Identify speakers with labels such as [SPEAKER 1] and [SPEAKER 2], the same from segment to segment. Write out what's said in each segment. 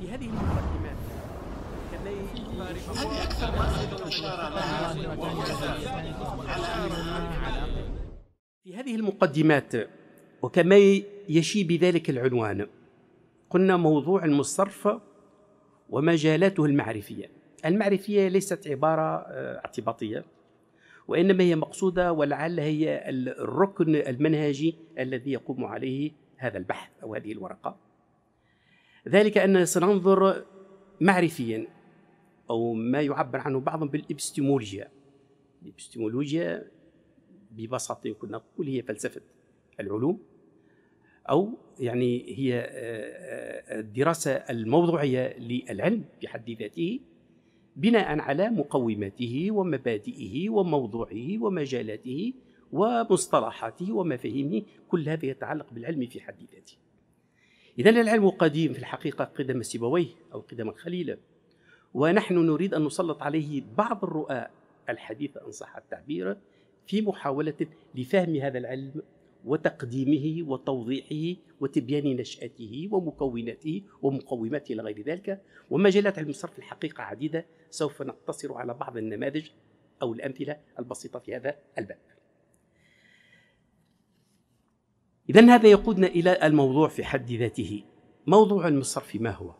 [SPEAKER 1] في هذه المقدمات في هذه المقدمات وكما يشي بذلك العنوان قلنا موضوع المصرف ومجالاته المعرفية المعرفية ليست عبارة آه، اعتباطية وإنما هي مقصودة ولعل هي الركن المنهجي الذي يقوم عليه هذا البحث أو هذه الورقة ذلك أننا سننظر معرفيا أو ما يعبر عنه بعضهم بالإبستيمولوجيا الإبستيمولوجيا ببساطة كنا نقول هي فلسفة العلوم أو يعني هي آه، آه، الدراسة الموضوعية للعلم بحد ذاته بناء على مقوماته ومبادئه وموضوعه ومجالاته ومصطلحاته ومفاهيمه كل هذا يتعلق بالعلم في حد ذاته إذا العلم قديم في الحقيقة قدم سيبويه أو قدم الخليل ونحن نريد أن نسلط عليه بعض الرؤى الحديثة إن صح التعبير في محاولة لفهم هذا العلم وتقديمه وتوضيحه وتبيان نشأته ومكوناته ومقوماته إلى غير ذلك ومجالات علم الصرف الحقيقة عديدة سوف نقتصر على بعض النماذج أو الأمثلة البسيطة في هذا الباب إذا هذا يقودنا إلى الموضوع في حد ذاته موضوع المصرف ما هو؟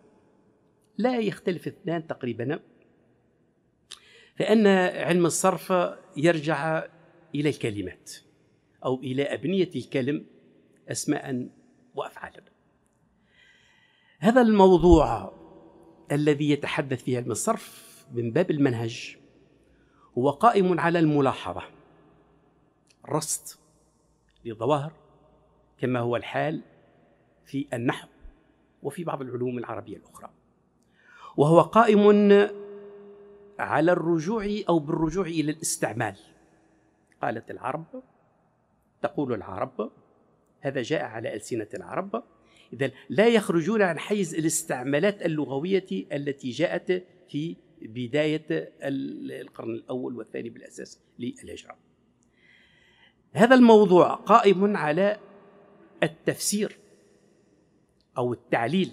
[SPEAKER 1] لا يختلف اثنان تقريبا فأن علم الصرف يرجع إلى الكلمات أو إلى أبنية الكلم أسماء وأفعالا هذا الموضوع الذي يتحدث فيه علم الصرف من باب المنهج هو قائم على الملاحظة الرصد للظواهر كما هو الحال في النحو وفي بعض العلوم العربية الأخرى وهو قائم على الرجوع أو بالرجوع إلى الاستعمال قالت العرب تقول العرب هذا جاء على ألسنة العرب إذا لا يخرجون عن حيز الاستعمالات اللغوية التي جاءت في بداية القرن الأول والثاني بالأساس للهجرة هذا الموضوع قائم على التفسير أو التعليل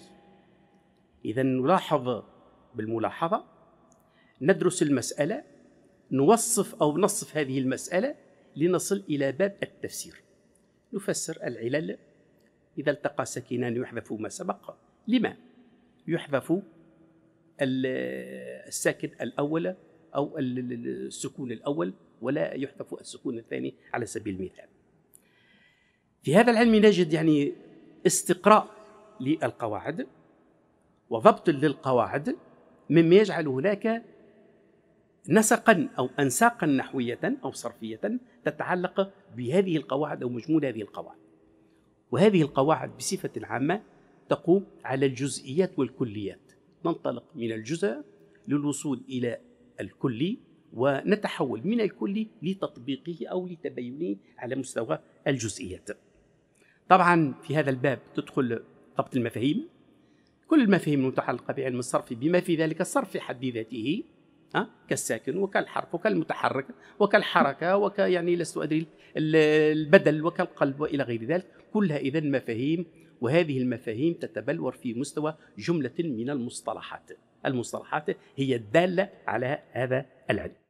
[SPEAKER 1] إذا نلاحظ بالملاحظة ندرس المسألة نوصف أو نصف هذه المسألة لنصل إلى باب التفسير نفسر العلل إذا التقى سكينان يحذف ما سبق لما يحذف الساكن الأول أو السكون الأول ولا يحذف السكون الثاني على سبيل المثال في هذا العلم نجد يعني استقراء للقواعد وضبط للقواعد مما يجعل هناك نسقا او انساقا نحويه او صرفيه تتعلق بهذه القواعد او مجموع هذه القواعد. وهذه القواعد بصفه عامه تقوم على الجزئيات والكليات. ننطلق من الجزء للوصول الى الكلي ونتحول من الكلي لتطبيقه او لتبينه على مستوى الجزئيات. طبعا في هذا الباب تدخل ضبط المفاهيم كل المفاهيم المتعلقة بعلم الصرف بما في ذلك الصرف في حد ذاته كالساكن وكالحرف وكالمتحرك وكالحركة وك يعني لست أدري البدل وكالقلب وإلى غير ذلك كلها إذا مفاهيم وهذه المفاهيم تتبلور في مستوى جملة من المصطلحات المصطلحات هي الدالة على هذا العلم